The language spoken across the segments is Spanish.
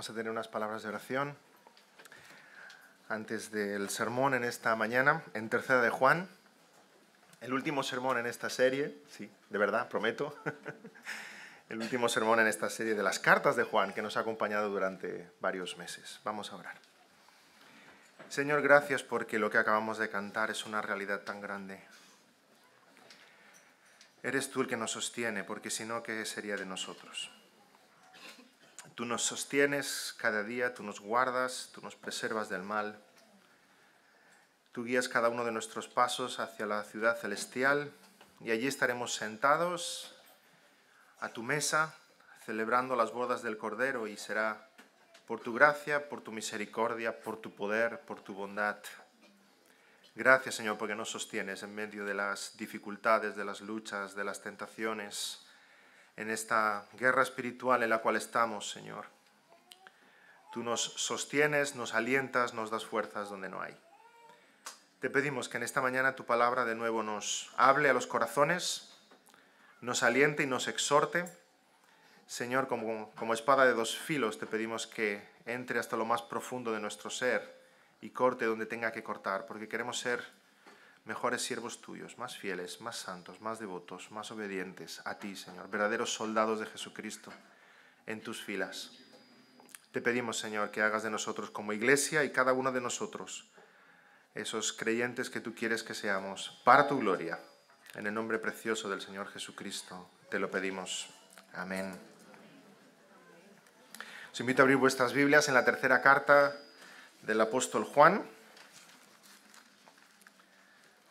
Vamos a tener unas palabras de oración antes del sermón en esta mañana, en Tercera de Juan, el último sermón en esta serie, sí, de verdad, prometo, el último sermón en esta serie de las cartas de Juan que nos ha acompañado durante varios meses. Vamos a orar. Señor, gracias porque lo que acabamos de cantar es una realidad tan grande. Eres tú el que nos sostiene, porque si no, ¿qué sería de nosotros? Tú nos sostienes cada día, tú nos guardas, tú nos preservas del mal. Tú guías cada uno de nuestros pasos hacia la ciudad celestial y allí estaremos sentados a tu mesa celebrando las bodas del Cordero y será por tu gracia, por tu misericordia, por tu poder, por tu bondad. Gracias Señor porque nos sostienes en medio de las dificultades, de las luchas, de las tentaciones en esta guerra espiritual en la cual estamos, Señor. Tú nos sostienes, nos alientas, nos das fuerzas donde no hay. Te pedimos que en esta mañana tu palabra de nuevo nos hable a los corazones, nos aliente y nos exhorte. Señor, como, como espada de dos filos, te pedimos que entre hasta lo más profundo de nuestro ser y corte donde tenga que cortar, porque queremos ser mejores siervos tuyos, más fieles, más santos, más devotos, más obedientes a ti, Señor, verdaderos soldados de Jesucristo en tus filas. Te pedimos, Señor, que hagas de nosotros como iglesia y cada uno de nosotros esos creyentes que tú quieres que seamos, para tu gloria. En el nombre precioso del Señor Jesucristo te lo pedimos. Amén. Os invito a abrir vuestras Biblias en la tercera carta del apóstol Juan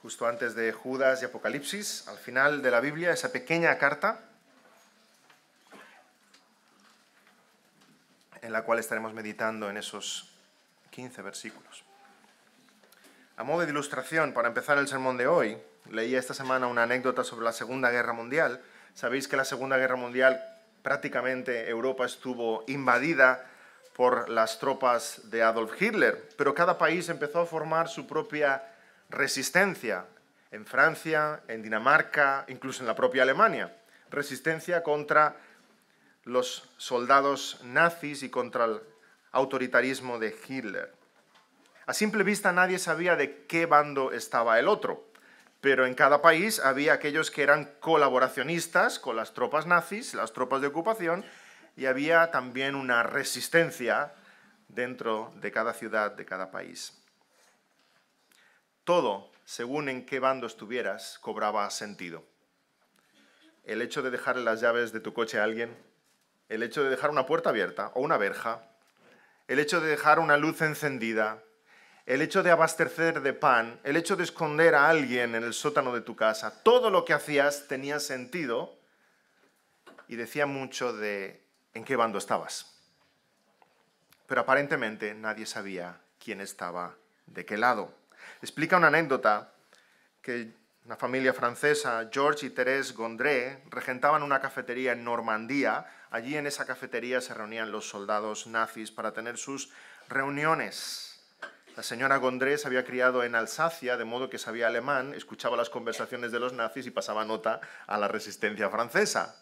justo antes de Judas y Apocalipsis, al final de la Biblia, esa pequeña carta en la cual estaremos meditando en esos 15 versículos. A modo de ilustración, para empezar el sermón de hoy, leía esta semana una anécdota sobre la Segunda Guerra Mundial. Sabéis que la Segunda Guerra Mundial prácticamente Europa estuvo invadida por las tropas de Adolf Hitler, pero cada país empezó a formar su propia resistencia en Francia, en Dinamarca, incluso en la propia Alemania. Resistencia contra los soldados nazis y contra el autoritarismo de Hitler. A simple vista nadie sabía de qué bando estaba el otro, pero en cada país había aquellos que eran colaboracionistas con las tropas nazis, las tropas de ocupación, y había también una resistencia dentro de cada ciudad, de cada país todo, según en qué bando estuvieras, cobraba sentido. El hecho de dejar las llaves de tu coche a alguien, el hecho de dejar una puerta abierta o una verja, el hecho de dejar una luz encendida, el hecho de abastecer de pan, el hecho de esconder a alguien en el sótano de tu casa, todo lo que hacías tenía sentido y decía mucho de en qué bando estabas. Pero aparentemente nadie sabía quién estaba de qué lado explica una anécdota que una familia francesa, George y Thérèse Gondré, regentaban una cafetería en Normandía. Allí en esa cafetería se reunían los soldados nazis para tener sus reuniones. La señora Gondré se había criado en Alsacia, de modo que sabía alemán, escuchaba las conversaciones de los nazis y pasaba nota a la resistencia francesa.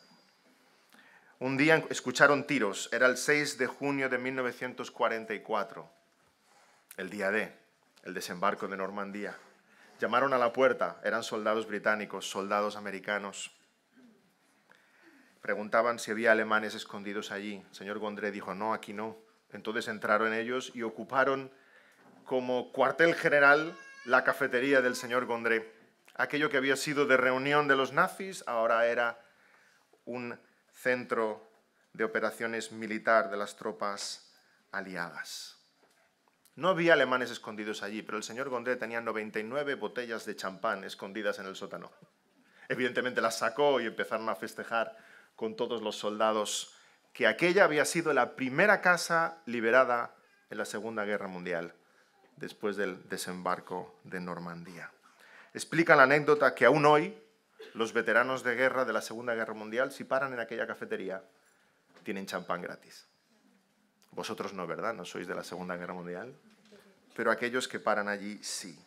Un día escucharon tiros, era el 6 de junio de 1944, el día D el desembarco de Normandía. Llamaron a la puerta, eran soldados británicos, soldados americanos. Preguntaban si había alemanes escondidos allí. El señor Gondré dijo, no, aquí no. Entonces entraron ellos y ocuparon como cuartel general la cafetería del señor Gondré. Aquello que había sido de reunión de los nazis ahora era un centro de operaciones militar de las tropas aliadas. No había alemanes escondidos allí, pero el señor Gondré tenía 99 botellas de champán escondidas en el sótano. Evidentemente las sacó y empezaron a festejar con todos los soldados que aquella había sido la primera casa liberada en la Segunda Guerra Mundial, después del desembarco de Normandía. Explica la anécdota que aún hoy los veteranos de guerra de la Segunda Guerra Mundial, si paran en aquella cafetería, tienen champán gratis. Vosotros no, ¿verdad? No sois de la Segunda Guerra Mundial pero aquellos que paran allí sí.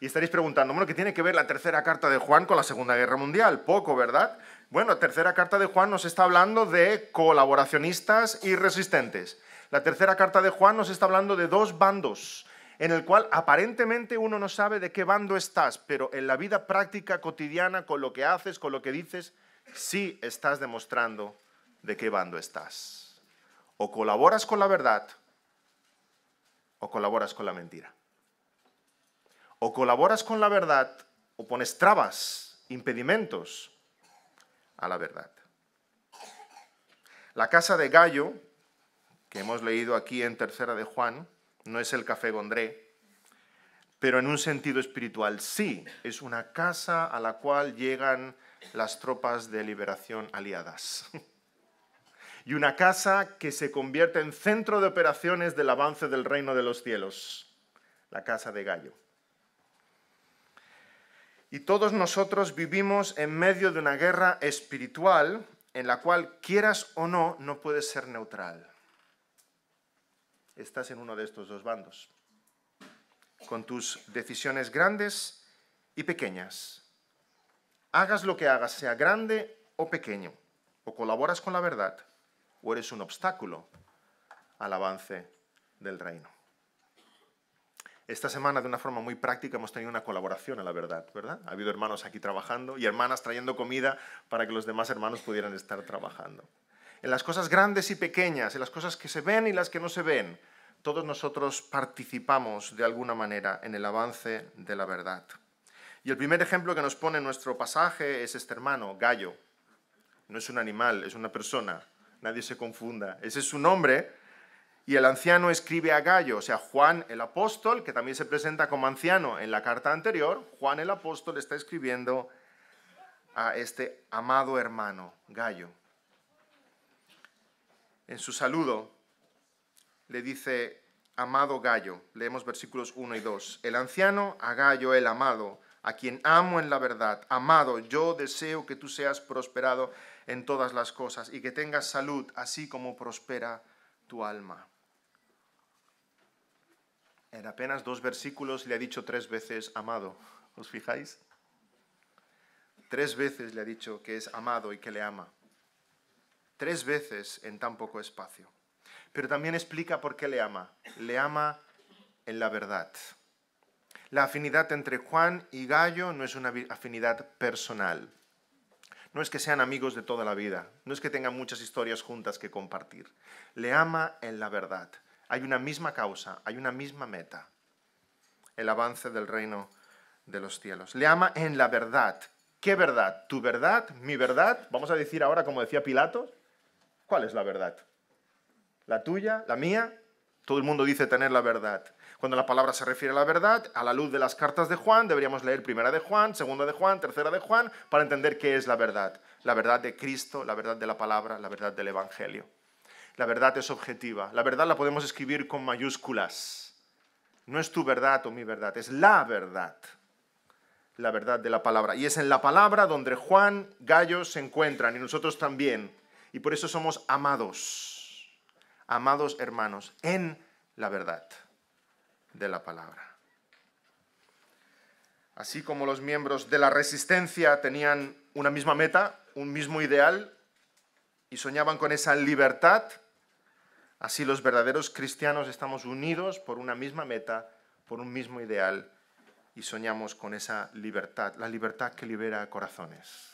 Y estaréis preguntando, bueno, ¿qué tiene que ver la tercera carta de Juan con la Segunda Guerra Mundial? Poco, ¿verdad? Bueno, la tercera carta de Juan nos está hablando de colaboracionistas y resistentes. La tercera carta de Juan nos está hablando de dos bandos, en el cual aparentemente uno no sabe de qué bando estás, pero en la vida práctica cotidiana, con lo que haces, con lo que dices, sí estás demostrando de qué bando estás. O colaboras con la verdad o colaboras con la mentira. O colaboras con la verdad o pones trabas, impedimentos a la verdad. La casa de Gallo, que hemos leído aquí en Tercera de Juan, no es el café Gondré, pero en un sentido espiritual sí, es una casa a la cual llegan las tropas de liberación aliadas. y una casa que se convierte en centro de operaciones del avance del reino de los cielos, la casa de Gallo. Y todos nosotros vivimos en medio de una guerra espiritual en la cual, quieras o no, no puedes ser neutral. Estás en uno de estos dos bandos, con tus decisiones grandes y pequeñas. Hagas lo que hagas, sea grande o pequeño, o colaboras con la verdad, o eres un obstáculo al avance del reino. Esta semana, de una forma muy práctica, hemos tenido una colaboración, a la verdad, ¿verdad? Ha habido hermanos aquí trabajando y hermanas trayendo comida para que los demás hermanos pudieran estar trabajando. En las cosas grandes y pequeñas, en las cosas que se ven y las que no se ven, todos nosotros participamos de alguna manera en el avance de la verdad. Y el primer ejemplo que nos pone nuestro pasaje es este hermano, Gallo. No es un animal, es una persona nadie se confunda. Ese es su nombre. Y el anciano escribe a Gallo, o sea, Juan el apóstol, que también se presenta como anciano en la carta anterior, Juan el apóstol está escribiendo a este amado hermano, Gallo. En su saludo le dice, amado Gallo, leemos versículos 1 y 2, el anciano a Gallo, el amado, a quien amo en la verdad, amado, yo deseo que tú seas prosperado en todas las cosas y que tengas salud, así como prospera tu alma. En apenas dos versículos le ha dicho tres veces amado. ¿Os fijáis? Tres veces le ha dicho que es amado y que le ama. Tres veces en tan poco espacio. Pero también explica por qué le ama. Le ama en la verdad. La afinidad entre Juan y Gallo no es una afinidad personal. No es que sean amigos de toda la vida, no es que tengan muchas historias juntas que compartir. Le ama en la verdad. Hay una misma causa, hay una misma meta. El avance del reino de los cielos. Le ama en la verdad. ¿Qué verdad? ¿Tu verdad? ¿Mi verdad? Vamos a decir ahora, como decía Pilato, ¿cuál es la verdad? ¿La tuya? ¿La mía? Todo el mundo dice tener la verdad. Cuando la palabra se refiere a la verdad, a la luz de las cartas de Juan, deberíamos leer primera de Juan, segunda de Juan, tercera de Juan, para entender qué es la verdad. La verdad de Cristo, la verdad de la palabra, la verdad del Evangelio. La verdad es objetiva. La verdad la podemos escribir con mayúsculas. No es tu verdad o mi verdad, es la verdad. La verdad de la palabra. Y es en la palabra donde Juan, Gallo se encuentran y nosotros también. Y por eso somos amados, amados hermanos, en la verdad de la palabra. Así como los miembros de la resistencia tenían una misma meta, un mismo ideal y soñaban con esa libertad, así los verdaderos cristianos estamos unidos por una misma meta, por un mismo ideal y soñamos con esa libertad, la libertad que libera corazones,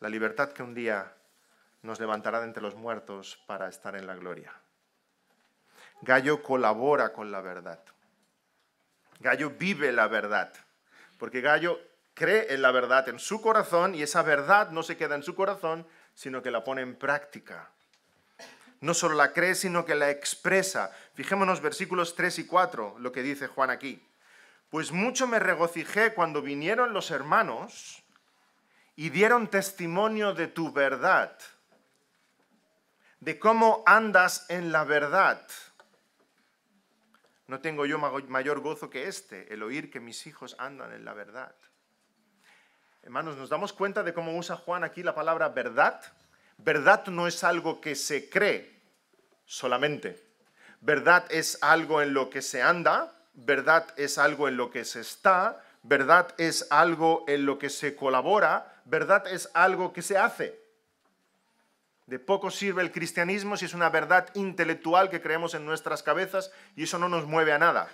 la libertad que un día nos levantará de entre los muertos para estar en la gloria. Gallo colabora con la verdad. Gallo vive la verdad, porque Gallo cree en la verdad en su corazón y esa verdad no se queda en su corazón, sino que la pone en práctica. No solo la cree, sino que la expresa. Fijémonos versículos 3 y 4, lo que dice Juan aquí. Pues mucho me regocijé cuando vinieron los hermanos y dieron testimonio de tu verdad, de cómo andas en la verdad. No tengo yo mayor gozo que este, el oír que mis hijos andan en la verdad. Hermanos, nos damos cuenta de cómo usa Juan aquí la palabra verdad. Verdad no es algo que se cree solamente. Verdad es algo en lo que se anda, verdad es algo en lo que se está, verdad es algo en lo que se colabora, verdad es algo que se hace. De poco sirve el cristianismo si es una verdad intelectual que creemos en nuestras cabezas y eso no nos mueve a nada.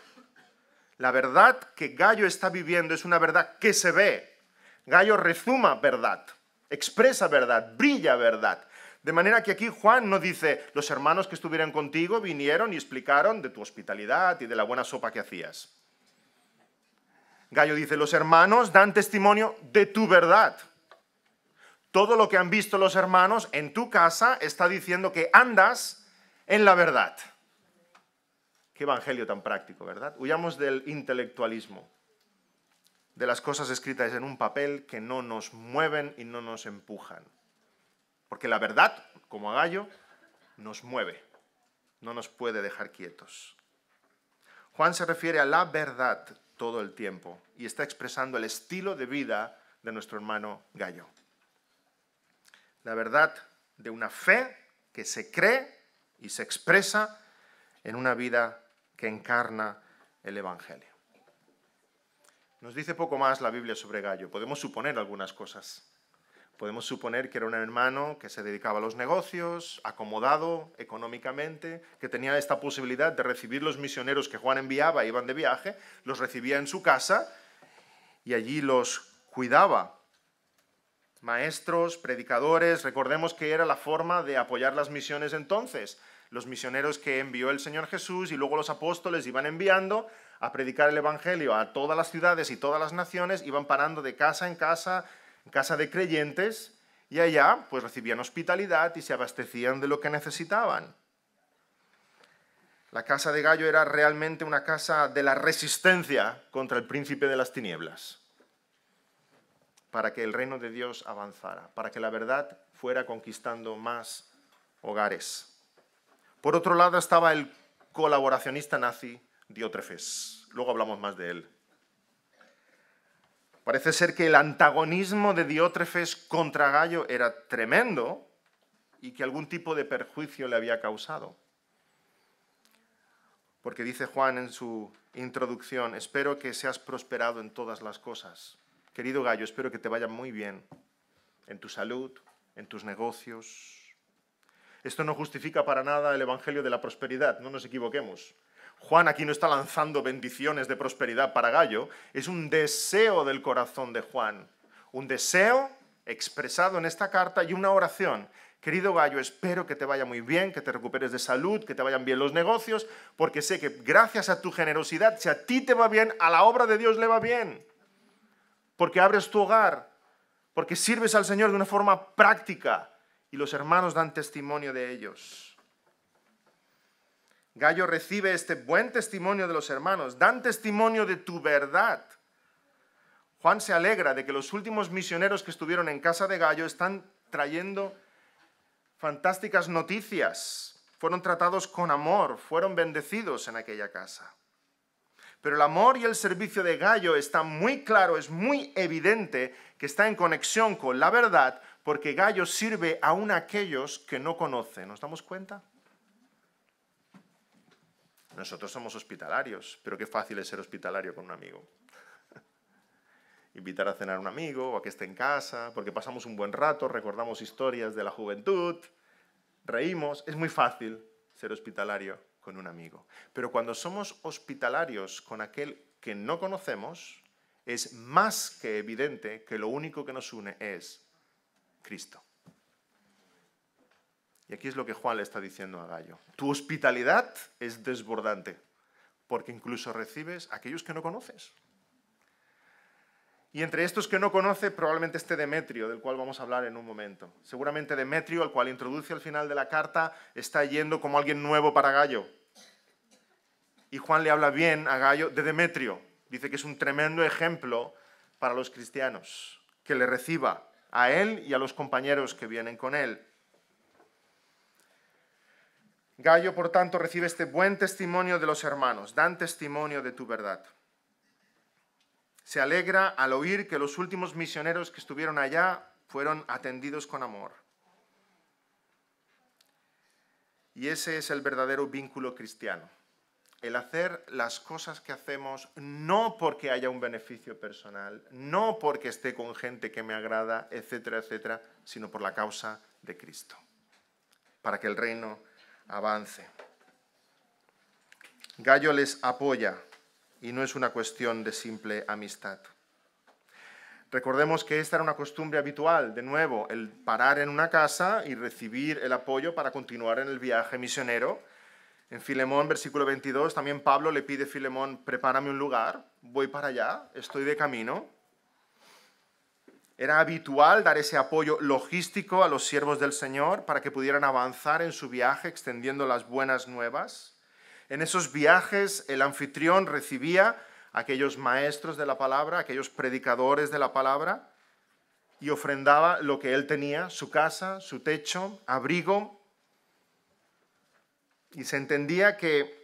La verdad que Gallo está viviendo es una verdad que se ve. Gallo rezuma verdad, expresa verdad, brilla verdad. De manera que aquí Juan no dice, los hermanos que estuvieron contigo vinieron y explicaron de tu hospitalidad y de la buena sopa que hacías. Gallo dice, los hermanos dan testimonio de tu verdad. Todo lo que han visto los hermanos en tu casa está diciendo que andas en la verdad. Qué evangelio tan práctico, ¿verdad? Huyamos del intelectualismo, de las cosas escritas en un papel que no nos mueven y no nos empujan. Porque la verdad, como a gallo, nos mueve, no nos puede dejar quietos. Juan se refiere a la verdad todo el tiempo y está expresando el estilo de vida de nuestro hermano Gallo la verdad de una fe que se cree y se expresa en una vida que encarna el Evangelio. Nos dice poco más la Biblia sobre Gallo. Podemos suponer algunas cosas. Podemos suponer que era un hermano que se dedicaba a los negocios, acomodado económicamente, que tenía esta posibilidad de recibir los misioneros que Juan enviaba, iban de viaje, los recibía en su casa y allí los cuidaba maestros, predicadores. Recordemos que era la forma de apoyar las misiones entonces. Los misioneros que envió el Señor Jesús y luego los apóstoles iban enviando a predicar el Evangelio a todas las ciudades y todas las naciones, iban parando de casa en casa, en casa de creyentes, y allá pues recibían hospitalidad y se abastecían de lo que necesitaban. La casa de Gallo era realmente una casa de la resistencia contra el príncipe de las tinieblas para que el reino de Dios avanzara, para que la verdad fuera conquistando más hogares. Por otro lado estaba el colaboracionista nazi Diótrefes. Luego hablamos más de él. Parece ser que el antagonismo de Diótrefes contra Gallo era tremendo y que algún tipo de perjuicio le había causado. Porque dice Juan en su introducción, espero que seas prosperado en todas las cosas Querido gallo, espero que te vaya muy bien en tu salud, en tus negocios. Esto no justifica para nada el Evangelio de la Prosperidad, no nos equivoquemos. Juan aquí no está lanzando bendiciones de prosperidad para Gallo, es un deseo del corazón de Juan, un deseo expresado en esta carta y una oración. Querido Gallo, espero que te vaya muy bien, que te recuperes de salud, que te vayan bien los negocios, porque sé que gracias a tu generosidad, si a ti te va bien, a la obra de Dios le va bien porque abres tu hogar, porque sirves al Señor de una forma práctica y los hermanos dan testimonio de ellos. Gallo recibe este buen testimonio de los hermanos, dan testimonio de tu verdad. Juan se alegra de que los últimos misioneros que estuvieron en casa de Gallo están trayendo fantásticas noticias. Fueron tratados con amor, fueron bendecidos en aquella casa. Pero el amor y el servicio de Gallo está muy claro, es muy evidente que está en conexión con la verdad, porque Gallo sirve aún a aquellos que no conoce. ¿Nos damos cuenta? Nosotros somos hospitalarios, pero qué fácil es ser hospitalario con un amigo. Invitar a cenar a un amigo o a que esté en casa, porque pasamos un buen rato, recordamos historias de la juventud, reímos, es muy fácil ser hospitalario con un amigo. Pero cuando somos hospitalarios con aquel que no conocemos, es más que evidente que lo único que nos une es Cristo. Y aquí es lo que Juan le está diciendo a Gallo. Tu hospitalidad es desbordante, porque incluso recibes a aquellos que no conoces. Y entre estos que no conoce probablemente este Demetrio, del cual vamos a hablar en un momento. Seguramente Demetrio, al cual introduce al final de la carta, está yendo como alguien nuevo para Gallo. Y Juan le habla bien a Gallo de Demetrio. Dice que es un tremendo ejemplo para los cristianos, que le reciba a él y a los compañeros que vienen con él. Gallo, por tanto, recibe este buen testimonio de los hermanos, dan testimonio de tu verdad se alegra al oír que los últimos misioneros que estuvieron allá fueron atendidos con amor. Y ese es el verdadero vínculo cristiano, el hacer las cosas que hacemos no porque haya un beneficio personal, no porque esté con gente que me agrada, etcétera, etcétera, sino por la causa de Cristo, para que el reino avance. Gallo les apoya y no es una cuestión de simple amistad. Recordemos que esta era una costumbre habitual, de nuevo, el parar en una casa y recibir el apoyo para continuar en el viaje misionero. En Filemón, versículo 22, también Pablo le pide a Filemón, prepárame un lugar, voy para allá, estoy de camino. Era habitual dar ese apoyo logístico a los siervos del Señor para que pudieran avanzar en su viaje extendiendo las buenas nuevas. En esos viajes el anfitrión recibía a aquellos maestros de la palabra, aquellos predicadores de la palabra, y ofrendaba lo que él tenía, su casa, su techo, abrigo. Y se entendía que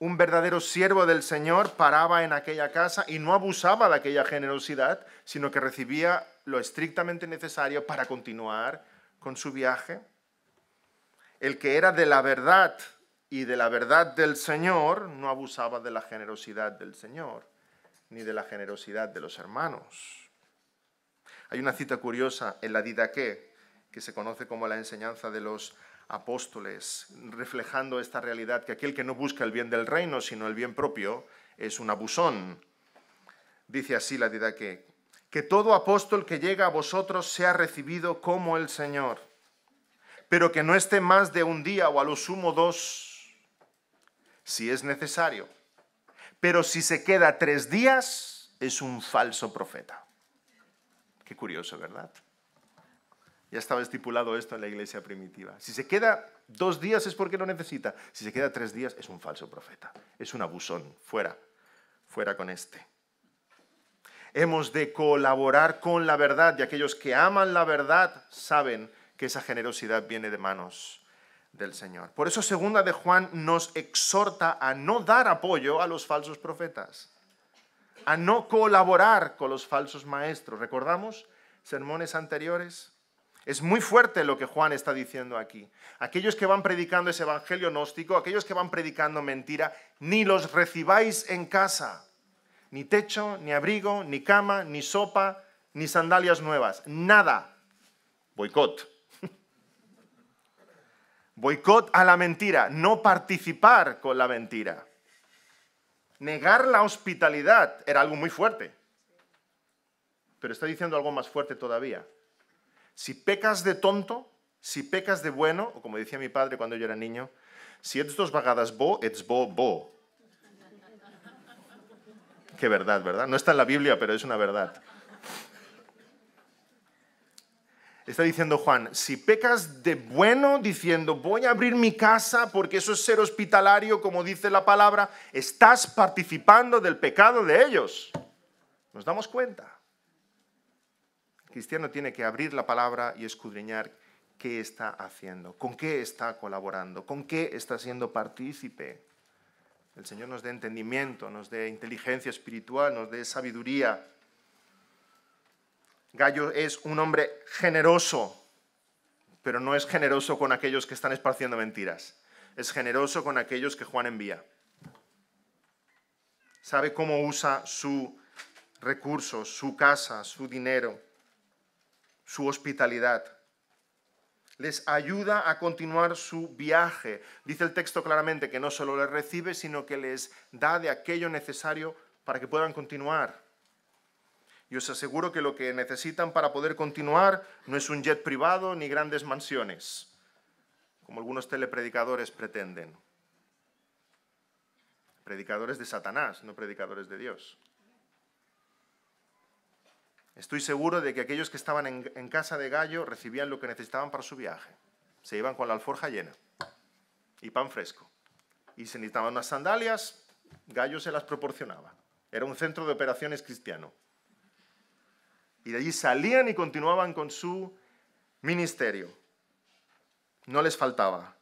un verdadero siervo del Señor paraba en aquella casa y no abusaba de aquella generosidad, sino que recibía lo estrictamente necesario para continuar con su viaje. El que era de la verdad y de la verdad del Señor, no abusaba de la generosidad del Señor, ni de la generosidad de los hermanos. Hay una cita curiosa en la Didaqué, que se conoce como la enseñanza de los apóstoles, reflejando esta realidad que aquel que no busca el bien del reino, sino el bien propio, es un abusón. Dice así la Didaqué, que todo apóstol que llega a vosotros sea recibido como el Señor, pero que no esté más de un día o a lo sumo dos si es necesario. Pero si se queda tres días, es un falso profeta. Qué curioso, ¿verdad? Ya estaba estipulado esto en la iglesia primitiva. Si se queda dos días es porque lo necesita. Si se queda tres días es un falso profeta. Es un abusón. Fuera. Fuera con este. Hemos de colaborar con la verdad y aquellos que aman la verdad saben que esa generosidad viene de manos del Señor. Por eso segunda de Juan nos exhorta a no dar apoyo a los falsos profetas, a no colaborar con los falsos maestros. ¿Recordamos sermones anteriores? Es muy fuerte lo que Juan está diciendo aquí. Aquellos que van predicando ese evangelio gnóstico, aquellos que van predicando mentira, ni los recibáis en casa. Ni techo, ni abrigo, ni cama, ni sopa, ni sandalias nuevas. Nada. Boicot. Boicot a la mentira, no participar con la mentira. Negar la hospitalidad era algo muy fuerte. Pero está diciendo algo más fuerte todavía. Si pecas de tonto, si pecas de bueno, o como decía mi padre cuando yo era niño, si es dos vagadas bo, ets bo, bo. Qué verdad, ¿verdad? No está en la Biblia, pero es una verdad. Está diciendo Juan, si pecas de bueno diciendo voy a abrir mi casa porque eso es ser hospitalario como dice la palabra, estás participando del pecado de ellos. Nos damos cuenta. El cristiano tiene que abrir la palabra y escudriñar qué está haciendo, con qué está colaborando, con qué está siendo partícipe. El Señor nos dé entendimiento, nos dé inteligencia espiritual, nos dé sabiduría Gallo es un hombre generoso, pero no es generoso con aquellos que están esparciendo mentiras. Es generoso con aquellos que Juan envía. Sabe cómo usa su recursos, su casa, su dinero, su hospitalidad. Les ayuda a continuar su viaje. Dice el texto claramente que no solo les recibe, sino que les da de aquello necesario para que puedan continuar. Y os aseguro que lo que necesitan para poder continuar no es un jet privado ni grandes mansiones, como algunos telepredicadores pretenden. Predicadores de Satanás, no predicadores de Dios. Estoy seguro de que aquellos que estaban en, casa de Gallo recibían lo que necesitaban para su viaje. Se iban con la alforja llena y pan fresco. Y si necesitaban unas sandalias, Gallo se las proporcionaba. Era un centro de operaciones cristiano. Y de allí salían y continuaban con su ministerio. No les faltaba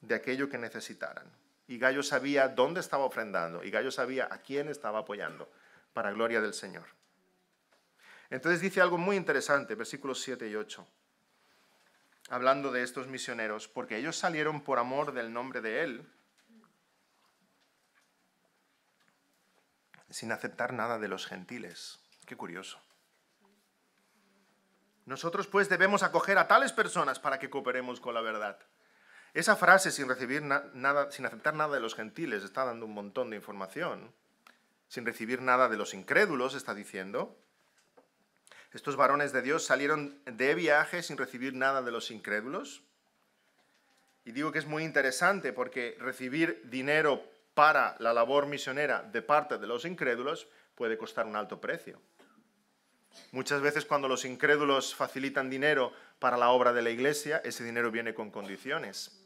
de aquello que necesitaran. Y Gallo sabía dónde estaba ofrendando y Gallo sabía a quién estaba apoyando, para gloria del Señor. Entonces dice algo muy interesante, versículos 7 y 8, hablando de estos misioneros, porque ellos salieron por amor del nombre de Él, sin aceptar nada de los gentiles. Qué curioso. Nosotros pues debemos acoger a tales personas para que cooperemos con la verdad. Esa frase sin recibir nada, sin aceptar nada de los gentiles, está dando un montón de información. Sin recibir nada de los incrédulos, está diciendo. Estos varones de Dios salieron de viaje sin recibir nada de los incrédulos. Y digo que es muy interesante porque recibir dinero para la labor misionera de parte de los incrédulos puede costar un alto precio. Muchas veces cuando los incrédulos facilitan dinero para la obra de la iglesia, ese dinero viene con condiciones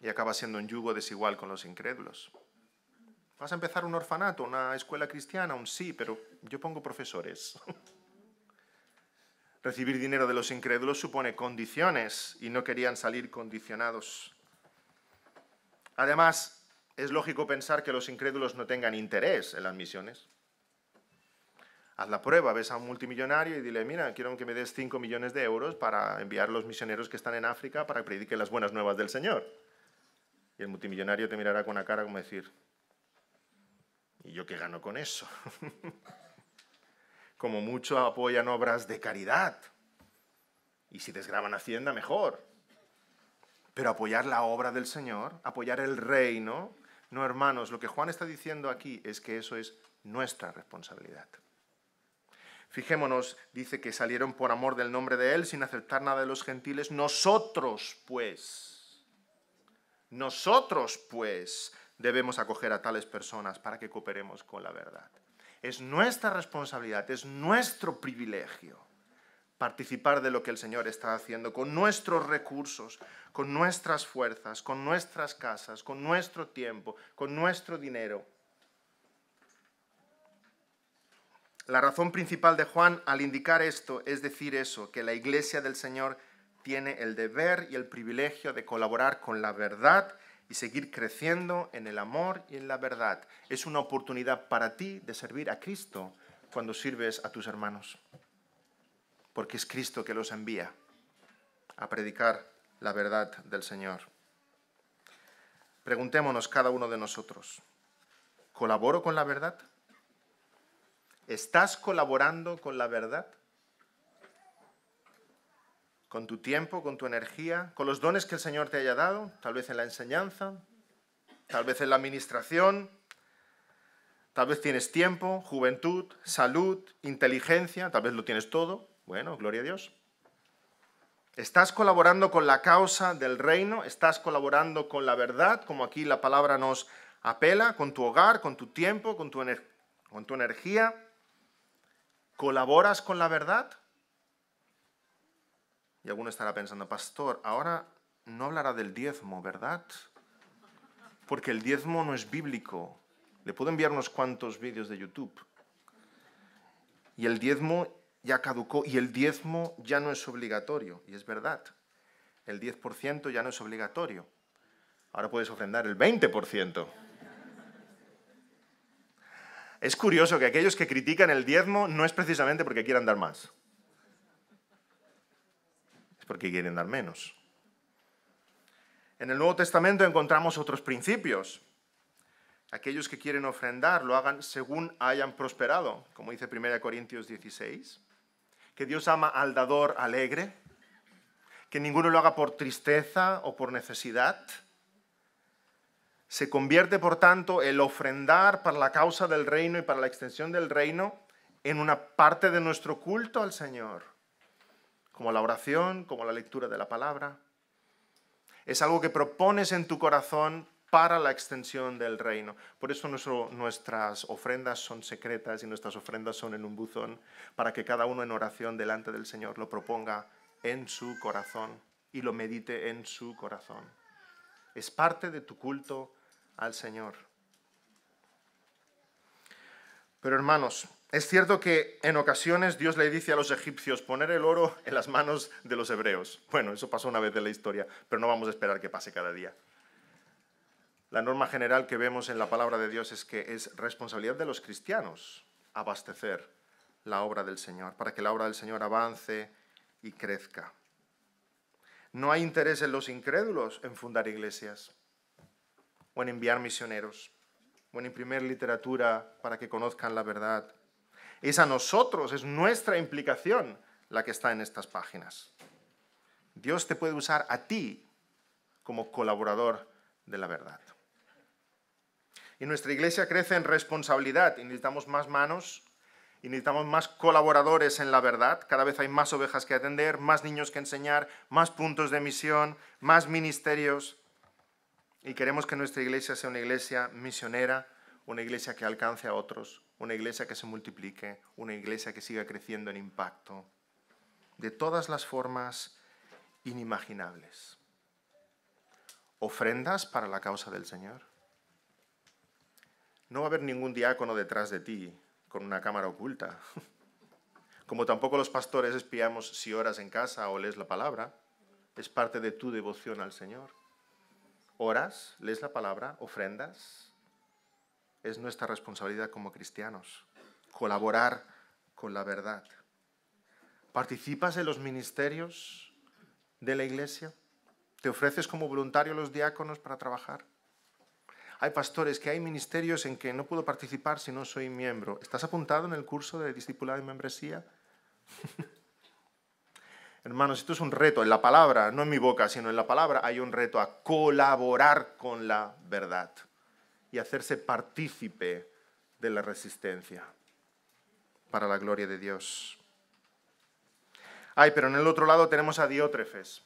y acaba siendo un yugo desigual con los incrédulos. Vas a empezar un orfanato, una escuela cristiana, un sí, pero yo pongo profesores. Recibir dinero de los incrédulos supone condiciones y no querían salir condicionados. Además, es lógico pensar que los incrédulos no tengan interés en las misiones. Haz la prueba, ves a un multimillonario y dile, mira, quiero que me des 5 millones de euros para enviar a los misioneros que están en África para que prediquen las buenas nuevas del Señor. Y el multimillonario te mirará con la cara como decir, ¿y yo qué gano con eso? como mucho apoyan obras de caridad. Y si desgraban Hacienda, mejor. Pero apoyar la obra del Señor, apoyar el reino, no hermanos, lo que Juan está diciendo aquí es que eso es nuestra responsabilidad. Fijémonos, dice que salieron por amor del nombre de Él sin aceptar nada de los gentiles. Nosotros, pues, nosotros, pues, debemos acoger a tales personas para que cooperemos con la verdad. Es nuestra responsabilidad, es nuestro privilegio participar de lo que el Señor está haciendo con nuestros recursos, con nuestras fuerzas, con nuestras casas, con nuestro tiempo, con nuestro dinero La razón principal de Juan al indicar esto es decir eso, que la iglesia del Señor tiene el deber y el privilegio de colaborar con la verdad y seguir creciendo en el amor y en la verdad. Es una oportunidad para ti de servir a Cristo cuando sirves a tus hermanos, porque es Cristo que los envía a predicar la verdad del Señor. Preguntémonos cada uno de nosotros, ¿colaboro con la verdad? ¿Estás colaborando con la verdad? ¿Con tu tiempo, con tu energía, con los dones que el Señor te haya dado? Tal vez en la enseñanza, tal vez en la administración, tal vez tienes tiempo, juventud, salud, inteligencia, tal vez lo tienes todo. Bueno, gloria a Dios. ¿Estás colaborando con la causa del reino? ¿Estás colaborando con la verdad, como aquí la palabra nos apela, con tu hogar, con tu tiempo, con tu, con tu energía? ¿Colaboras con la verdad? Y alguno estará pensando, pastor, ahora no hablará del diezmo, ¿verdad? Porque el diezmo no es bíblico. Le puedo enviar unos cuantos vídeos de YouTube. Y el diezmo ya caducó y el diezmo ya no es obligatorio. Y es verdad. El 10% ya no es obligatorio. Ahora puedes ofrendar el 20% es curioso que aquellos que critican el diezmo no es precisamente porque quieran dar más. Es porque quieren dar menos. En el Nuevo Testamento encontramos otros principios. Aquellos que quieren ofrendar lo hagan según hayan prosperado, como dice 1 Corintios 16, que Dios ama al dador alegre, que ninguno lo haga por tristeza o por necesidad, se convierte, por tanto, el ofrendar para la causa del reino y para la extensión del reino en una parte de nuestro culto al Señor, como la oración, como la lectura de la palabra. Es algo que propones en tu corazón para la extensión del reino. Por eso nuestras ofrendas son secretas y nuestras ofrendas son en un buzón, para que cada uno en oración delante del Señor lo proponga en su corazón y lo medite en su corazón. Es parte de tu culto al Señor. Pero hermanos, es cierto que en ocasiones Dios le dice a los egipcios poner el oro en las manos de los hebreos. Bueno, eso pasó una vez en la historia, pero no vamos a esperar que pase cada día. La norma general que vemos en la palabra de Dios es que es responsabilidad de los cristianos abastecer la obra del Señor, para que la obra del Señor avance y crezca. No hay interés en los incrédulos en fundar iglesias o en enviar misioneros, o en imprimir literatura para que conozcan la verdad. Es a nosotros, es nuestra implicación la que está en estas páginas. Dios te puede usar a ti como colaborador de la verdad. Y nuestra iglesia crece en responsabilidad necesitamos más manos necesitamos más colaboradores en la verdad. Cada vez hay más ovejas que atender, más niños que enseñar, más puntos de misión, más ministerios. Y queremos que nuestra iglesia sea una iglesia misionera, una iglesia que alcance a otros, una iglesia que se multiplique, una iglesia que siga creciendo en impacto, de todas las formas inimaginables. Ofrendas para la causa del Señor. No va a haber ningún diácono detrás de ti con una cámara oculta, como tampoco los pastores espiamos si oras en casa o lees la palabra, es parte de tu devoción al Señor oras, lees la palabra, ofrendas. Es nuestra responsabilidad como cristianos colaborar con la verdad. ¿Participas en los ministerios de la iglesia? ¿Te ofreces como voluntario a los diáconos para trabajar? Hay pastores que hay ministerios en que no puedo participar si no soy miembro. ¿Estás apuntado en el curso de discipulado y membresía? Hermanos, esto es un reto en la palabra, no en mi boca, sino en la palabra hay un reto a colaborar con la verdad y hacerse partícipe de la resistencia para la gloria de Dios. Ay, pero en el otro lado tenemos a Diótrefes.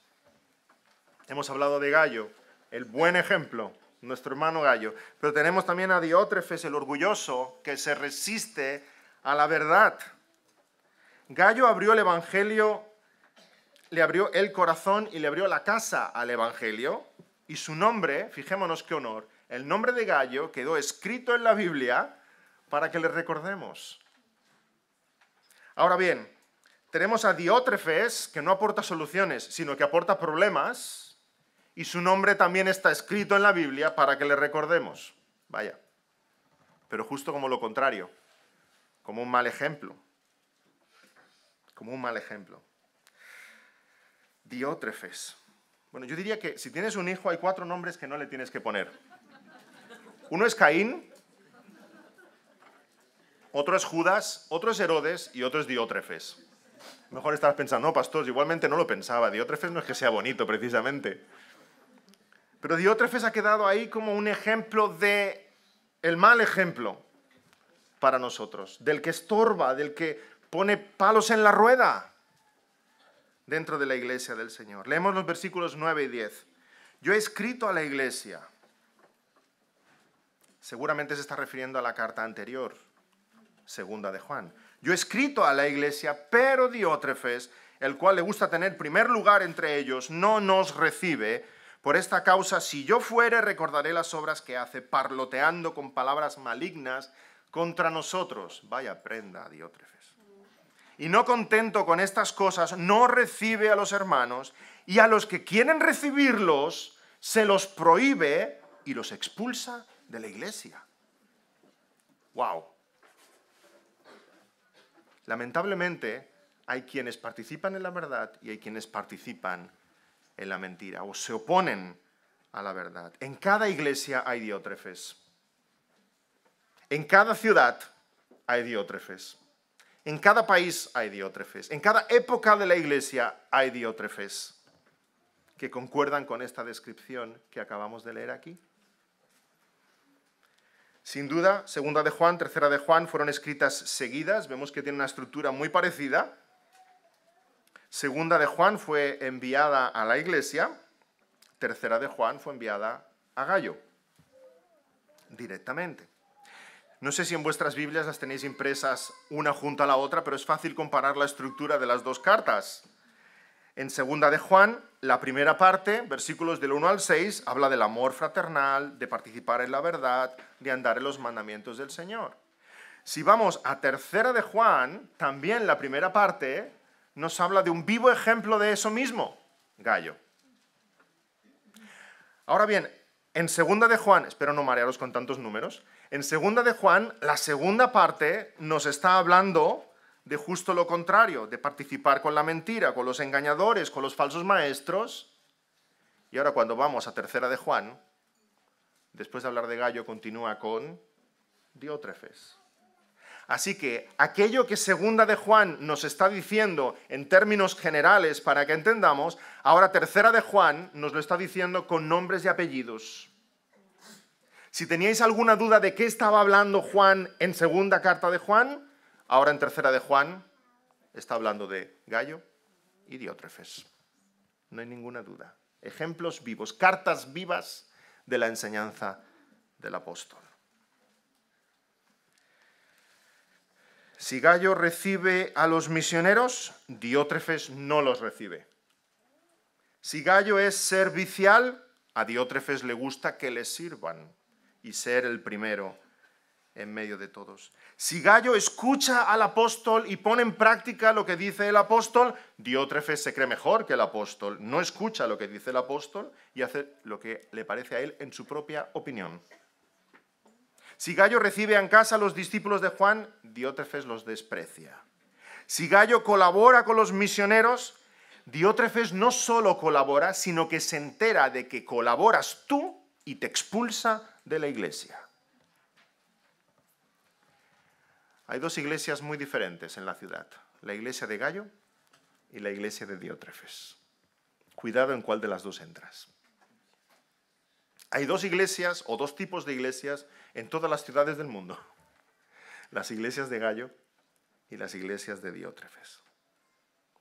Hemos hablado de Gallo, el buen ejemplo, nuestro hermano Gallo. Pero tenemos también a Diótrefes, el orgulloso, que se resiste a la verdad. Gallo abrió el Evangelio le abrió el corazón y le abrió la casa al Evangelio. Y su nombre, fijémonos qué honor, el nombre de Gallo quedó escrito en la Biblia para que le recordemos. Ahora bien, tenemos a Diótrefes, que no aporta soluciones, sino que aporta problemas, y su nombre también está escrito en la Biblia para que le recordemos. Vaya, pero justo como lo contrario, como un mal ejemplo, como un mal ejemplo. Diótrefes. Bueno, yo diría que si tienes un hijo hay cuatro nombres que no le tienes que poner. Uno es Caín, otro es Judas, otro es Herodes y otro es Diótrefes. Mejor estarás pensando, no, pastor, igualmente no lo pensaba. Diótrefes no es que sea bonito, precisamente. Pero Diótrefes ha quedado ahí como un ejemplo de el mal ejemplo para nosotros, del que estorba, del que pone palos en la rueda dentro de la iglesia del Señor. Leemos los versículos 9 y 10. Yo he escrito a la iglesia. Seguramente se está refiriendo a la carta anterior, segunda de Juan. Yo he escrito a la iglesia, pero Diótrefes, el cual le gusta tener primer lugar entre ellos, no nos recibe. Por esta causa, si yo fuere, recordaré las obras que hace, parloteando con palabras malignas contra nosotros. Vaya prenda, Diótrefes y no contento con estas cosas, no recibe a los hermanos y a los que quieren recibirlos se los prohíbe y los expulsa de la iglesia. ¡Wow! Lamentablemente hay quienes participan en la verdad y hay quienes participan en la mentira o se oponen a la verdad. En cada iglesia hay diótrefes. En cada ciudad hay diótrefes. En cada país hay diótrefes, en cada época de la iglesia hay diótrefes que concuerdan con esta descripción que acabamos de leer aquí. Sin duda, segunda de Juan, tercera de Juan fueron escritas seguidas, vemos que tiene una estructura muy parecida. Segunda de Juan fue enviada a la iglesia, tercera de Juan fue enviada a Gallo, directamente. No sé si en vuestras Biblias las tenéis impresas una junto a la otra, pero es fácil comparar la estructura de las dos cartas. En segunda de Juan, la primera parte, versículos del 1 al 6, habla del amor fraternal, de participar en la verdad, de andar en los mandamientos del Señor. Si vamos a tercera de Juan, también la primera parte nos habla de un vivo ejemplo de eso mismo, Gallo. Ahora bien, en segunda de Juan, espero no marearos con tantos números, en segunda de Juan, la segunda parte nos está hablando de justo lo contrario, de participar con la mentira, con los engañadores, con los falsos maestros. Y ahora cuando vamos a tercera de Juan, después de hablar de Gallo, continúa con Diótrefes. Así que aquello que segunda de Juan nos está diciendo en términos generales para que entendamos, ahora tercera de Juan nos lo está diciendo con nombres y apellidos. Si teníais alguna duda de qué estaba hablando Juan en segunda carta de Juan, ahora en tercera de Juan está hablando de Gallo y Diótrefes. No hay ninguna duda. Ejemplos vivos, cartas vivas de la enseñanza del apóstol. Si Gallo recibe a los misioneros, Diótrefes no los recibe. Si Gallo es servicial, a Diótrefes le gusta que le sirvan y ser el primero en medio de todos. Si Gallo escucha al apóstol y pone en práctica lo que dice el apóstol, Diótrefes se cree mejor que el apóstol, no escucha lo que dice el apóstol y hace lo que le parece a él en su propia opinión. Si Gallo recibe en casa a los discípulos de Juan, Diótrefes los desprecia. Si Gallo colabora con los misioneros, Diótrefes no solo colabora, sino que se entera de que colaboras tú y te expulsa de la iglesia. Hay dos iglesias muy diferentes en la ciudad, la iglesia de Gallo y la iglesia de Diótrefes. Cuidado en cuál de las dos entras. Hay dos iglesias o dos tipos de iglesias en todas las ciudades del mundo. Las iglesias de Gallo y las iglesias de Diótrefes.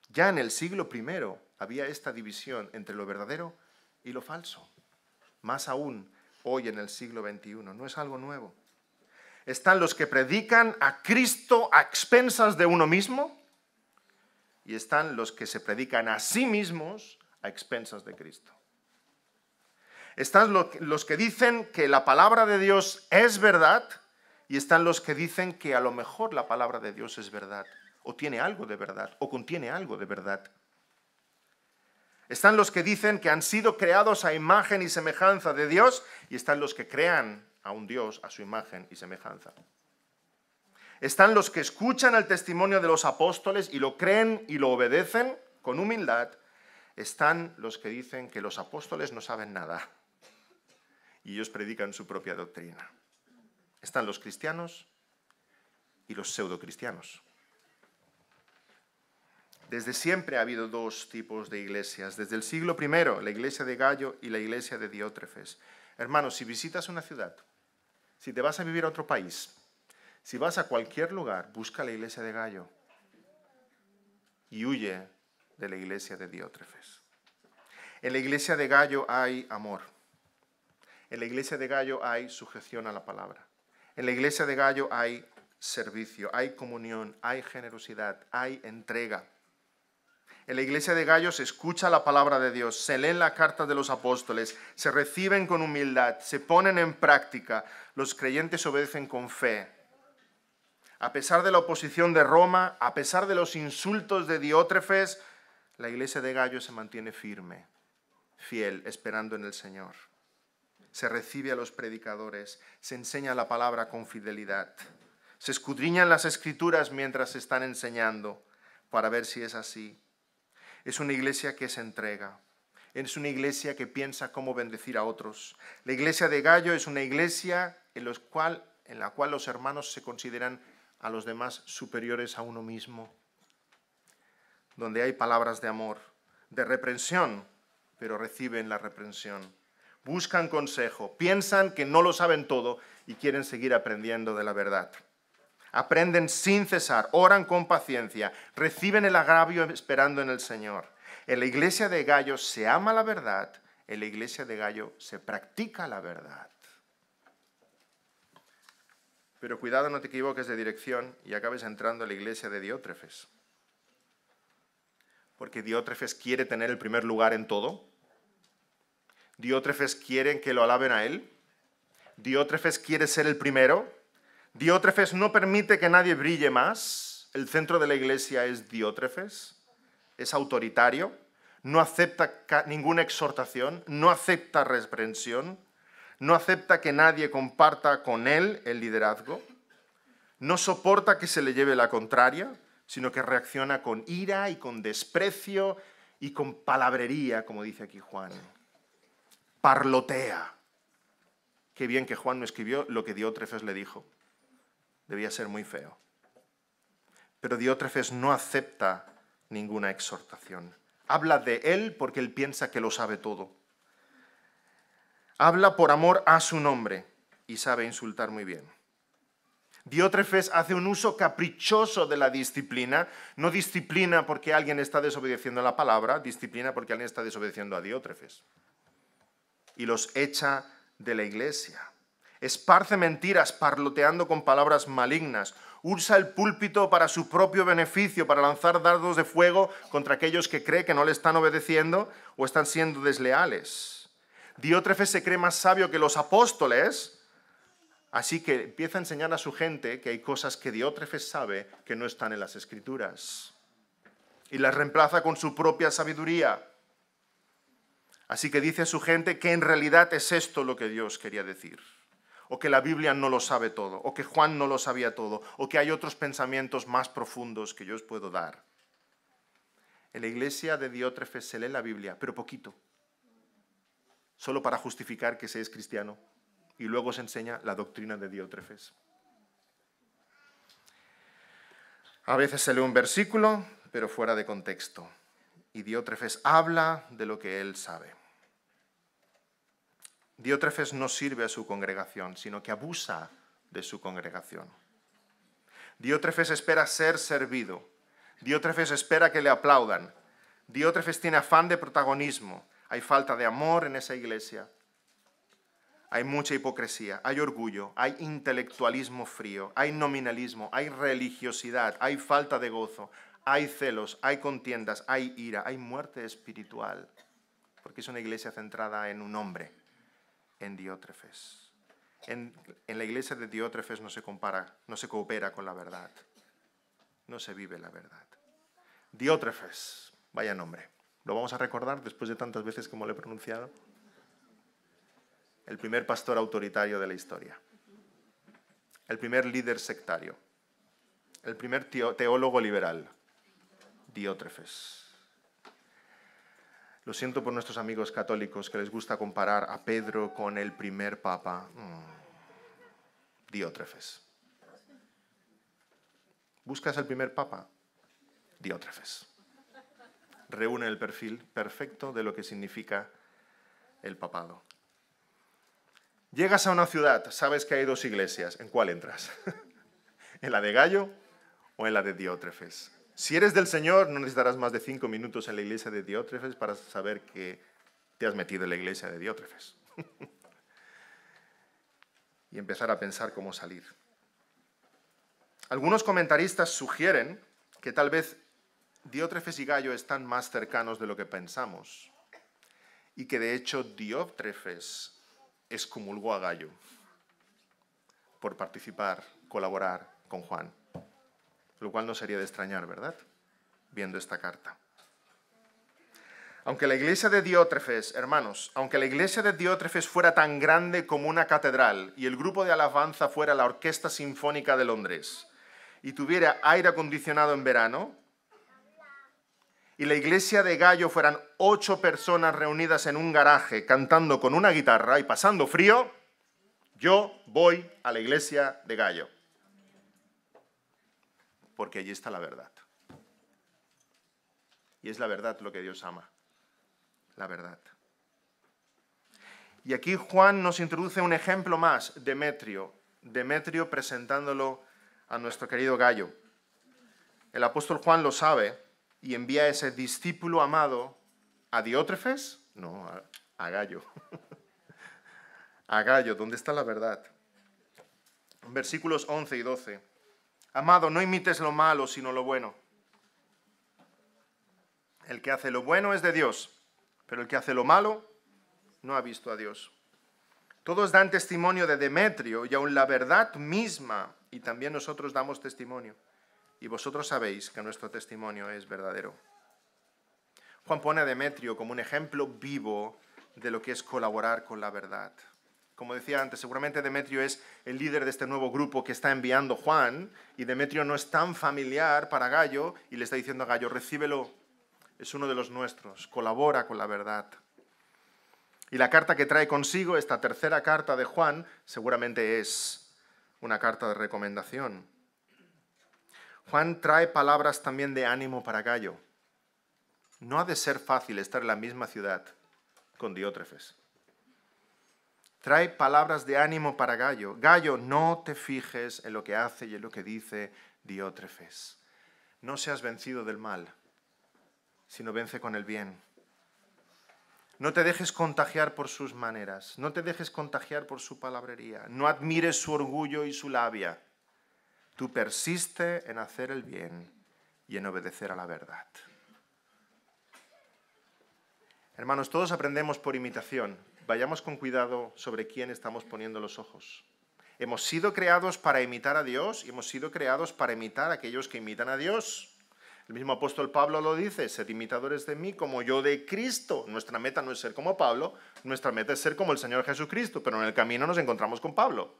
Ya en el siglo I había esta división entre lo verdadero y lo falso. Más aún, hoy en el siglo XXI, no es algo nuevo. Están los que predican a Cristo a expensas de uno mismo y están los que se predican a sí mismos a expensas de Cristo. Están los que dicen que la palabra de Dios es verdad y están los que dicen que a lo mejor la palabra de Dios es verdad o tiene algo de verdad o contiene algo de verdad. Están los que dicen que han sido creados a imagen y semejanza de Dios y están los que crean a un Dios a su imagen y semejanza. Están los que escuchan el testimonio de los apóstoles y lo creen y lo obedecen con humildad. Están los que dicen que los apóstoles no saben nada y ellos predican su propia doctrina. Están los cristianos y los pseudo cristianos. Desde siempre ha habido dos tipos de iglesias. Desde el siglo I, la iglesia de Gallo y la iglesia de Diótrefes. Hermanos, si visitas una ciudad, si te vas a vivir a otro país, si vas a cualquier lugar, busca la iglesia de Gallo y huye de la iglesia de Diótrefes. En la iglesia de Gallo hay amor. En la iglesia de Gallo hay sujeción a la palabra. En la iglesia de Gallo hay servicio, hay comunión, hay generosidad, hay entrega en la iglesia de Gallos se escucha la palabra de Dios, se leen las cartas de los apóstoles, se reciben con humildad, se ponen en práctica, los creyentes obedecen con fe. A pesar de la oposición de Roma, a pesar de los insultos de Diótrefes, la iglesia de Gallo se mantiene firme, fiel, esperando en el Señor. Se recibe a los predicadores, se enseña la palabra con fidelidad, se escudriñan las escrituras mientras se están enseñando para ver si es así es una iglesia que se entrega. Es una iglesia que piensa cómo bendecir a otros. La iglesia de Gallo es una iglesia en, en la cual los hermanos se consideran a los demás superiores a uno mismo. Donde hay palabras de amor, de reprensión, pero reciben la reprensión. Buscan consejo, piensan que no lo saben todo y quieren seguir aprendiendo de la verdad aprenden sin cesar, oran con paciencia, reciben el agravio esperando en el Señor. En la iglesia de Gallo se ama la verdad, en la iglesia de Gallo se practica la verdad. Pero cuidado, no te equivoques de dirección y acabes entrando a la iglesia de Diótrefes. Porque Diótrefes quiere tener el primer lugar en todo. Diótrefes quiere que lo alaben a él. Diótrefes quiere ser el primero. Diótrefes no permite que nadie brille más. El centro de la iglesia es Diótrefes, es autoritario, no acepta ninguna exhortación, no acepta reprensión, no acepta que nadie comparta con él el liderazgo, no soporta que se le lleve la contraria, sino que reacciona con ira y con desprecio y con palabrería, como dice aquí Juan. Parlotea. Qué bien que Juan no escribió lo que Diótrefes le dijo debía ser muy feo. Pero Diótrefes no acepta ninguna exhortación. Habla de él porque él piensa que lo sabe todo. Habla por amor a su nombre y sabe insultar muy bien. Diótrefes hace un uso caprichoso de la disciplina, no disciplina porque alguien está desobedeciendo la palabra, disciplina porque alguien está desobedeciendo a Diótrefes. Y los echa de la iglesia esparce mentiras parloteando con palabras malignas, usa el púlpito para su propio beneficio, para lanzar dardos de fuego contra aquellos que cree que no le están obedeciendo o están siendo desleales. Diótrefe se cree más sabio que los apóstoles, así que empieza a enseñar a su gente que hay cosas que Diótrefe sabe que no están en las escrituras y las reemplaza con su propia sabiduría. Así que dice a su gente que en realidad es esto lo que Dios quería decir o que la Biblia no lo sabe todo, o que Juan no lo sabía todo, o que hay otros pensamientos más profundos que yo os puedo dar. En la iglesia de Diótrefes se lee la Biblia, pero poquito, solo para justificar que se es cristiano, y luego se enseña la doctrina de Diótrefes. A veces se lee un versículo, pero fuera de contexto, y Diótrefes habla de lo que él sabe. Diótrefes no sirve a su congregación, sino que abusa de su congregación. Diótrefes espera ser servido. Diótrefes espera que le aplaudan. Diótrefes tiene afán de protagonismo. Hay falta de amor en esa iglesia. Hay mucha hipocresía, hay orgullo, hay intelectualismo frío, hay nominalismo, hay religiosidad, hay falta de gozo, hay celos, hay contiendas, hay ira, hay muerte espiritual, porque es una iglesia centrada en un hombre en Diótrefes. En, la iglesia de Diótrefes no se compara, no se coopera con la verdad. No se vive la verdad. Diótrefes, vaya nombre. Lo vamos a recordar después de tantas veces como lo he pronunciado. El primer pastor autoritario de la historia. El primer líder sectario. El primer teólogo liberal. Diótrefes. Lo siento por nuestros amigos católicos que les gusta comparar a Pedro con el primer papa. Mm. Diótrefes. ¿Buscas el primer papa? Diótrefes. Reúne el perfil perfecto de lo que significa el papado. Llegas a una ciudad, sabes que hay dos iglesias, ¿en cuál entras? ¿En la de Gallo o en la de Diótrefes? Si eres del Señor, no necesitarás más de cinco minutos en la iglesia de Diótrefes para saber que te has metido en la iglesia de Diótrefes. y empezar a pensar cómo salir. Algunos comentaristas sugieren que tal vez Diótrefes y Gallo están más cercanos de lo que pensamos y que de hecho Diótrefes excomulgó a Gallo por participar, colaborar con Juan lo cual no sería de extrañar, ¿verdad? Viendo esta carta. Aunque la iglesia de Diótrefes, hermanos, aunque la iglesia de Diótrefes fuera tan grande como una catedral y el grupo de alabanza fuera la Orquesta Sinfónica de Londres y tuviera aire acondicionado en verano y la iglesia de Gallo fueran ocho personas reunidas en un garaje cantando con una guitarra y pasando frío, yo voy a la iglesia de Gallo porque allí está la verdad. Y es la verdad lo que Dios ama, la verdad. Y aquí Juan nos introduce un ejemplo más, Demetrio, Demetrio presentándolo a nuestro querido Gallo. El apóstol Juan lo sabe y envía a ese discípulo amado a Diótrefes, no, a, Gallo. a Gallo, ¿dónde está la verdad? Versículos 11 y 12. Amado, no imites lo malo, sino lo bueno. El que hace lo bueno es de Dios, pero el que hace lo malo no ha visto a Dios. Todos dan testimonio de Demetrio y aun la verdad misma, y también nosotros damos testimonio. Y vosotros sabéis que nuestro testimonio es verdadero. Juan pone a Demetrio como un ejemplo vivo de lo que es colaborar con la verdad. Como decía antes, seguramente Demetrio es el líder de este nuevo grupo que está enviando Juan y Demetrio no es tan familiar para Gallo y le está diciendo a Gallo, recíbelo, es uno de los nuestros, colabora con la verdad. Y la carta que trae consigo, esta tercera carta de Juan, seguramente es una carta de recomendación. Juan trae palabras también de ánimo para Gallo. No ha de ser fácil estar en la misma ciudad con Diótrefes trae palabras de ánimo para Gallo. Gallo, no te fijes en lo que hace y en lo que dice Diótrefes. No seas vencido del mal, sino vence con el bien. No te dejes contagiar por sus maneras, no te dejes contagiar por su palabrería, no admires su orgullo y su labia. Tú persiste en hacer el bien y en obedecer a la verdad. Hermanos, todos aprendemos por imitación, vayamos con cuidado sobre quién estamos poniendo los ojos. Hemos sido creados para imitar a Dios y hemos sido creados para imitar a aquellos que imitan a Dios. El mismo apóstol Pablo lo dice, sed imitadores de mí como yo de Cristo. Nuestra meta no es ser como Pablo, nuestra meta es ser como el Señor Jesucristo, pero en el camino nos encontramos con Pablo.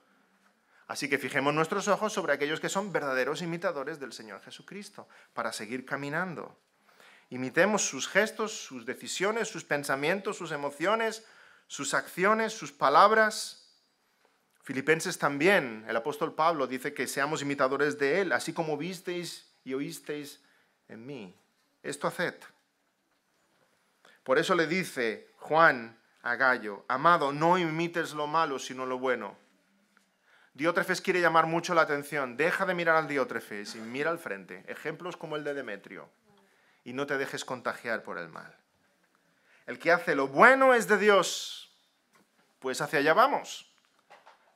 Así que fijemos nuestros ojos sobre aquellos que son verdaderos imitadores del Señor Jesucristo, para seguir caminando. Imitemos sus gestos, sus decisiones, sus pensamientos, sus emociones, sus acciones, sus palabras. Filipenses también, el apóstol Pablo dice que seamos imitadores de Él, así como visteis y oísteis en mí. Esto haced. Por eso le dice Juan a Gallo, amado, no imites lo malo, sino lo bueno. Diótrefes quiere llamar mucho la atención. Deja de mirar al Diótrefes y mira al frente. Ejemplos como el de Demetrio. Y no te dejes contagiar por el mal. El que hace lo bueno es de Dios, pues hacia allá vamos.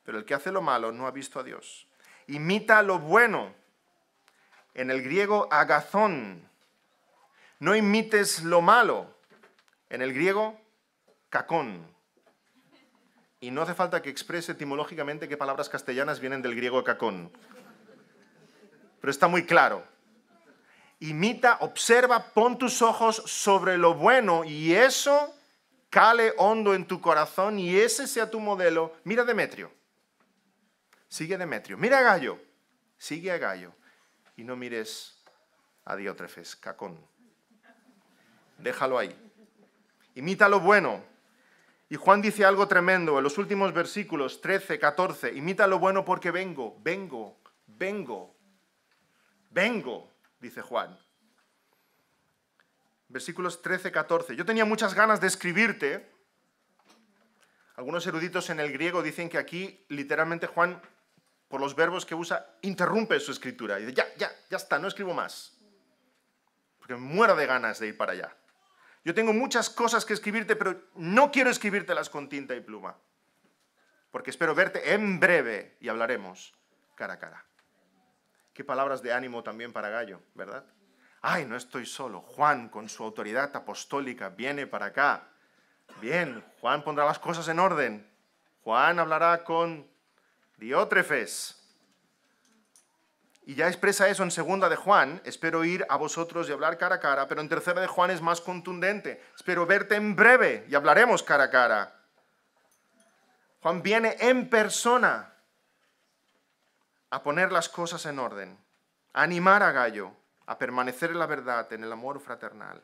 Pero el que hace lo malo no ha visto a Dios. Imita lo bueno. En el griego, agazón. No imites lo malo. En el griego, cacón. Y no hace falta que exprese etimológicamente qué palabras castellanas vienen del griego cacón. Pero está muy claro. Imita, observa, pon tus ojos sobre lo bueno y eso cale hondo en tu corazón y ese sea tu modelo. Mira Demetrio. Sigue a Demetrio. Mira a Gallo. Sigue a Gallo. Y no mires a Diótrefes, cacón. Déjalo ahí. Imita lo bueno. Y Juan dice algo tremendo en los últimos versículos 13, 14. Imita lo bueno porque vengo, vengo, vengo, vengo, dice Juan versículos 13, 14. Yo tenía muchas ganas de escribirte. Algunos eruditos en el griego dicen que aquí literalmente Juan, por los verbos que usa, interrumpe su escritura. Y dice, ya, ya, ya está, no escribo más. Porque muero de ganas de ir para allá. Yo tengo muchas cosas que escribirte, pero no quiero escribírtelas con tinta y pluma. Porque espero verte en breve y hablaremos cara a cara. Qué palabras de ánimo también para Gallo, ¿verdad? ay, no estoy solo, Juan con su autoridad apostólica viene para acá. Bien, Juan pondrá las cosas en orden. Juan hablará con Diótrefes. Y ya expresa eso en segunda de Juan, espero ir a vosotros y hablar cara a cara, pero en tercera de Juan es más contundente, espero verte en breve y hablaremos cara a cara. Juan viene en persona a poner las cosas en orden, a animar a Gallo, a permanecer en la verdad, en el amor fraternal,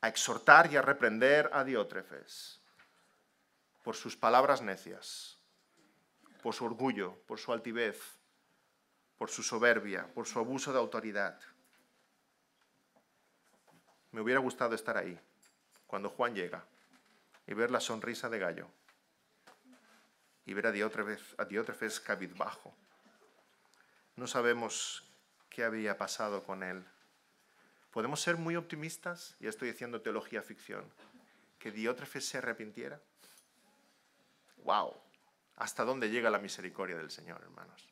a exhortar y a reprender a Diótrefes por sus palabras necias, por su orgullo, por su altivez, por su soberbia, por su abuso de autoridad. Me hubiera gustado estar ahí cuando Juan llega y ver la sonrisa de Gallo y ver a Diótrefes, cabizbajo. No sabemos qué había pasado con él. Podemos ser muy optimistas, ya estoy diciendo teología ficción, que Diótrefes se arrepintiera. ¡Wow! ¿Hasta dónde llega la misericordia del Señor, hermanos?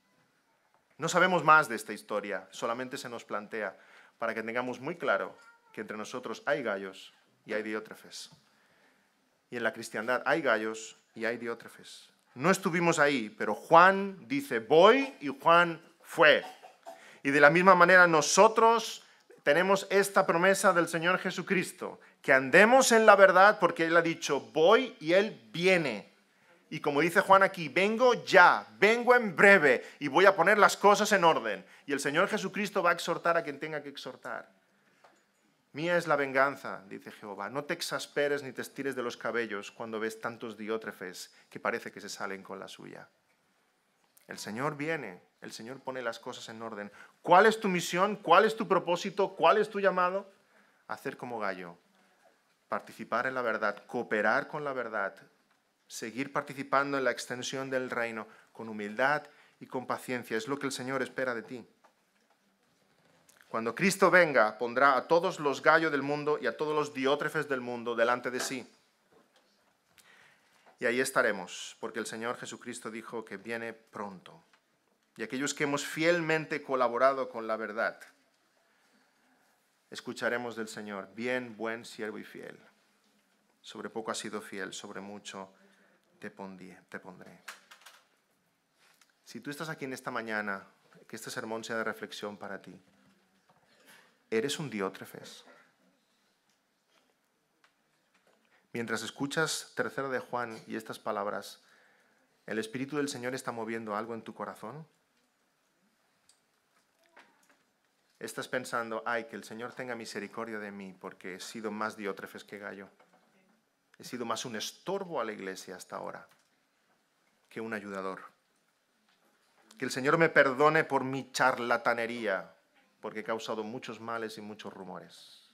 No sabemos más de esta historia, solamente se nos plantea para que tengamos muy claro que entre nosotros hay gallos y hay diótrefes. Y en la cristiandad hay gallos y hay diótrefes. No estuvimos ahí, pero Juan dice, voy y Juan fue. Y de la misma manera nosotros tenemos esta promesa del Señor Jesucristo, que andemos en la verdad porque Él ha dicho, voy y Él viene. Y como dice Juan aquí, vengo ya, vengo en breve y voy a poner las cosas en orden. Y el Señor Jesucristo va a exhortar a quien tenga que exhortar. Mía es la venganza, dice Jehová. No te exasperes ni te estires de los cabellos cuando ves tantos diótrefes que parece que se salen con la suya. El Señor viene el Señor pone las cosas en orden. ¿Cuál es tu misión? ¿Cuál es tu propósito? ¿Cuál es tu llamado? Hacer como gallo, participar en la verdad, cooperar con la verdad, seguir participando en la extensión del reino con humildad y con paciencia. Es lo que el Señor espera de ti. Cuando Cristo venga, pondrá a todos los gallos del mundo y a todos los diótrefes del mundo delante de sí. Y ahí estaremos, porque el Señor Jesucristo dijo que viene pronto y aquellos que hemos fielmente colaborado con la verdad, escucharemos del Señor, bien, buen siervo y fiel. Sobre poco has sido fiel, sobre mucho te, pondré. Si tú estás aquí en esta mañana, que este sermón sea de reflexión para ti, eres un diótrefes. Mientras escuchas Tercera de Juan y estas palabras, ¿el Espíritu del Señor está moviendo algo en tu corazón? estás pensando, ay, que el Señor tenga misericordia de mí, porque he sido más diótrefes que gallo. He sido más un estorbo a la iglesia hasta ahora que un ayudador. Que el Señor me perdone por mi charlatanería, porque he causado muchos males y muchos rumores.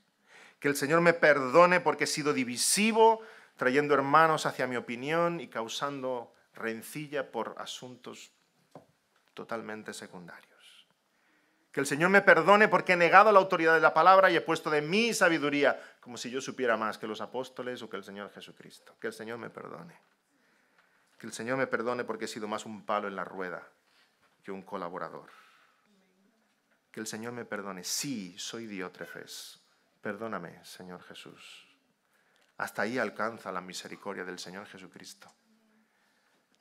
Que el Señor me perdone porque he sido divisivo, trayendo hermanos hacia mi opinión y causando rencilla por asuntos totalmente secundarios. Que el Señor me perdone porque he negado la autoridad de la palabra y he puesto de mi sabiduría, como si yo supiera más que los apóstoles o que el Señor Jesucristo. Que el Señor me perdone. Que el Señor me perdone porque he sido más un palo en la rueda que un colaborador. Que el Señor me perdone. Sí, soy diótrefes. Perdóname, Señor Jesús. Hasta ahí alcanza la misericordia del Señor Jesucristo.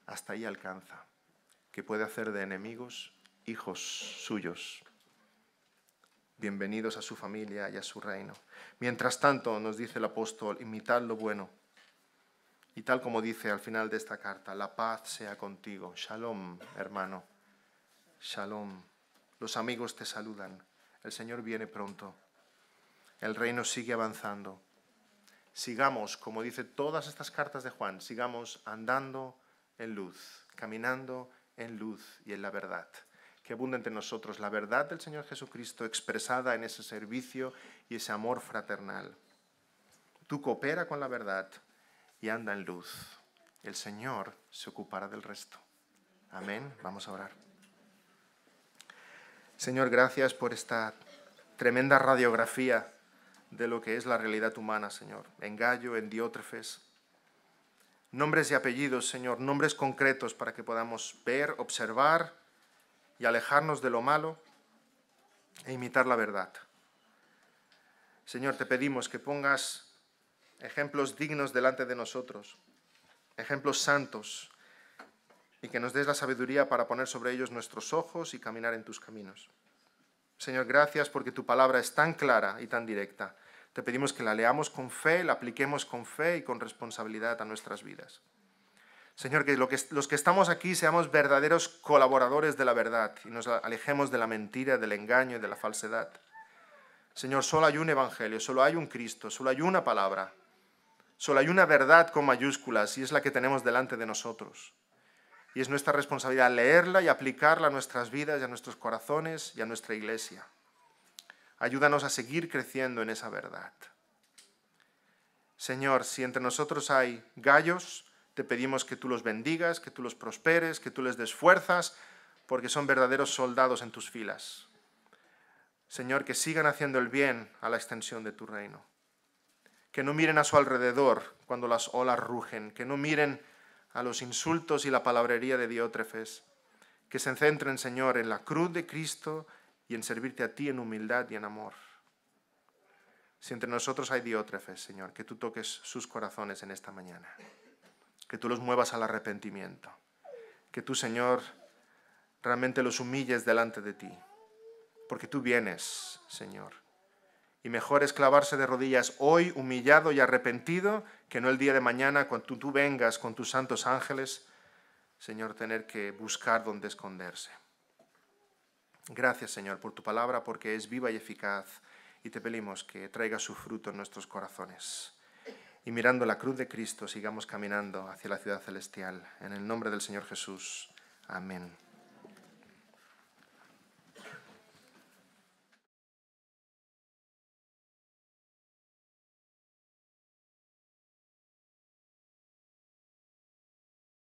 Hasta ahí alcanza que puede hacer de enemigos hijos suyos. Bienvenidos a su familia y a su reino. Mientras tanto, nos dice el apóstol, imitad lo bueno. Y tal como dice al final de esta carta, la paz sea contigo. Shalom, hermano. Shalom. Los amigos te saludan. El Señor viene pronto. El reino sigue avanzando. Sigamos, como dice todas estas cartas de Juan, sigamos andando en luz, caminando en luz y en la verdad que abunda entre nosotros la verdad del Señor Jesucristo expresada en ese servicio y ese amor fraternal. Tú coopera con la verdad y anda en luz. El Señor se ocupará del resto. Amén. Vamos a orar. Señor, gracias por esta tremenda radiografía de lo que es la realidad humana, Señor. En Gallo, en Diótrefes. Nombres y apellidos, Señor, nombres concretos para que podamos ver, observar y alejarnos de lo malo e imitar la verdad. Señor, te pedimos que pongas ejemplos dignos delante de nosotros, ejemplos santos, y que nos des la sabiduría para poner sobre ellos nuestros ojos y caminar en tus caminos. Señor, gracias porque tu palabra es tan clara y tan directa. Te pedimos que la leamos con fe, la apliquemos con fe y con responsabilidad a nuestras vidas. Señor, que, los que estamos aquí seamos verdaderos colaboradores de la verdad y nos alejemos de la mentira, del engaño y de la falsedad. Señor, solo hay un evangelio, solo hay un Cristo, solo hay una palabra, solo hay una verdad con mayúsculas y es la que tenemos delante de nosotros. Y es nuestra responsabilidad leerla y aplicarla a nuestras vidas y a nuestros corazones y a nuestra iglesia. Ayúdanos a seguir creciendo en esa verdad. Señor, si entre nosotros hay gallos, te pedimos que tú los bendigas, que tú los prosperes, que tú les des fuerzas, porque son verdaderos soldados en tus filas. Señor, que sigan haciendo el bien a la extensión de tu reino. Que no miren a su alrededor cuando las olas rugen, que no miren a los insultos y la palabrería de Diótrefes. Que se centren, Señor, en la cruz de Cristo y en servirte a ti en humildad y en amor. Si entre nosotros hay Diótrefes, Señor, que tú toques sus corazones en esta mañana que tú los muevas al arrepentimiento, que tú, Señor, realmente los humilles delante de ti, porque tú vienes, Señor. Y mejor es clavarse de rodillas hoy humillado y arrepentido que no el día de mañana cuando tú, vengas con tus santos ángeles, Señor, tener que buscar dónde esconderse. Gracias, Señor, por tu palabra, porque es viva y eficaz, y te pedimos que traiga su fruto en nuestros corazones y mirando la cruz de Cristo sigamos caminando hacia la ciudad celestial. En el nombre del Señor Jesús. Amén.